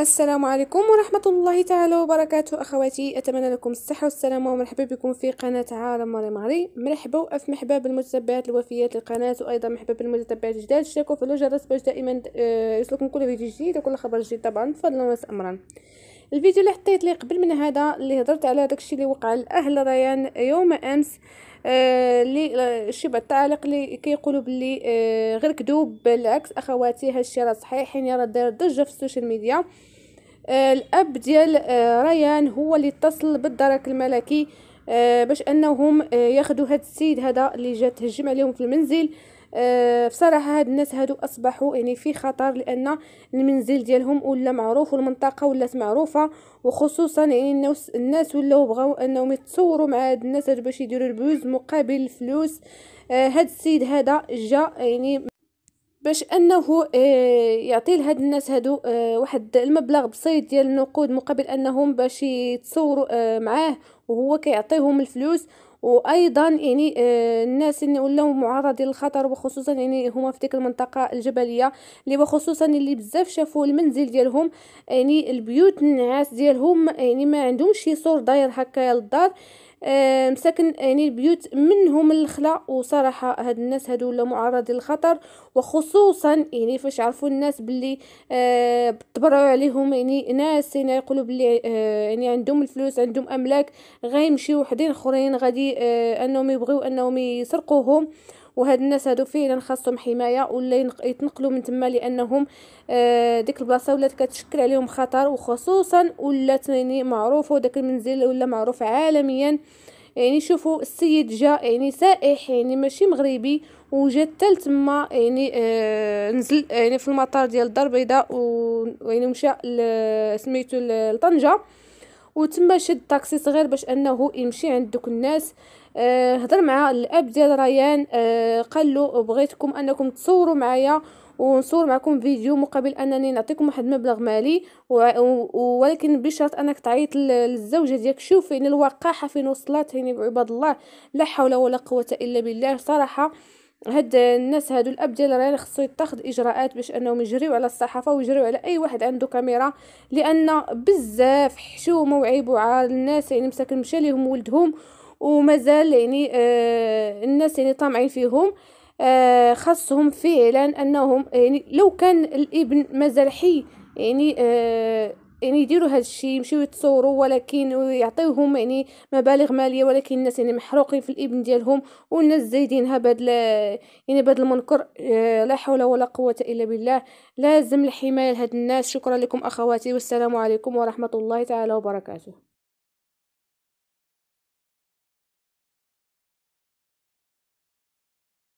السلام عليكم ورحمة الله تعالى وبركاته أخواتي أتمنى لكم الصحة والسلامة ومرحبا بكم في قناة عالم ماري ماري مرحبا وأف مرحبا بالمتتبعات الوفيات للقناة وأيضا مرحبا بالمتتبعات الجداد اشتركوا في الجرس باش دائما آه، يوصلكم كل فيديو جديد وكل خبر جديد طبعا فضلا وأمرا الفيديو اللي حطيت ليه قبل من هذا اللي هضرت على داكشي اللي وقع لاهل ريان يوم امس آه، اللي آه شي بعض لي اللي كيقولوا باللي آه غير كذوب بالعكس اخواتي هادشي راه صحيح يعني راه داير ضجه في السوشيال ميديا آه الاب ديال آه ريان هو اللي اتصل بالدرك الملكي آه، باش انهم آه، ياخذوا هاد السيد هذا اللي جات تهجم عليهم في المنزل آه، بصراحه هاد الناس هادو اصبحوا يعني في خطر لان المنزل ديالهم ولا معروف والمنطقه ولات معروفه وخصوصا يعني الناس الناس ولاو بغاو انهم يتصوروا مع هاد الناس هادو باش يديروا البوز مقابل الفلوس هاد السيد هذا جا يعني باش انه آه، يعطي لهاد الناس هادو آه، واحد المبلغ بسيط ديال النقود مقابل انهم باش يتصوروا آه، معاه وهو كيعطيهم الفلوس وايضا يعني آه، الناس اللي ولاو معرضين للخطر وخصوصا يعني هما في ديك المنطقه الجبليه اللي وخصوصا اللي بزاف شافوا المنزل ديالهم يعني البيوت النعاس ديالهم يعني ما عندهمش شي سور داير هكايا للدار آه مساكن يعني البيوت منهم الخلا وصراحه هاد الناس هادو ولا معرضين للخطر وخصوصا يعني فاش عرفوا الناس باللي آه، تبرعوا عليهم يعني ناس يعني يقولوا باللي آه، يعني عندهم الفلوس عندهم املاك غيمشيو وحدين اخرين غادي آه، انهم يبغيو انهم يسرقوهم وهاد الناس هادو فعلا خاصهم حمايه ولا يتنقلوا من تما لانهم آه، ديك البلاصه ولات كتشكل عليهم خطر وخصوصا ولات يعني معروف وداك المنزل ولا معروف عالميا يعني شوفوا السيد جا يعني سائح يعني ماشي مغربي وجا حتى تما يعني آه نزل يعني في المطار ديال الدار البيضاء ويعني مشى سميتو لطنجه وتما شد طاكسي صغير باش انه يمشي عند دوك الناس آه هضر مع الاب ديال ريان آه قال له بغيتكم انكم تصوروا معايا ونصور معكم فيديو مقابل انني نعطيكم واحد المبلغ مالي ولكن بشرط انك تعيط للزوجه ديالك شوفي يعني ان الوقاحه فين وصلت يعني بعباد الله لا حول ولا قوه الا بالله صراحه هاد الناس هادو ديال راه خصو يتخذ اجراءات باش انهم يجريو على الصحافه ويجريو على اي واحد عنده كاميرا لان بزاف حشومه وعيبوا على الناس يعني مساكن مشى ليهم ولدهم ومازال يعني آه الناس يعني طامعين فيهم آه خاصهم فعلا انهم يعني لو كان الابن مازال حي يعني آه يعني يديروا هذا الشيء يمشيو يتصوروا ولكن يعطيوهم يعني مبالغ ماليه ولكن الناس يعني محروقين في الابن ديالهم والناس زايدينها بهذا يعني بهذا المنكر آه، لا حول ولا قوه الا بالله لازم الحمايه لهاد الناس شكرا لكم اخواتي والسلام عليكم ورحمه الله تعالى وبركاته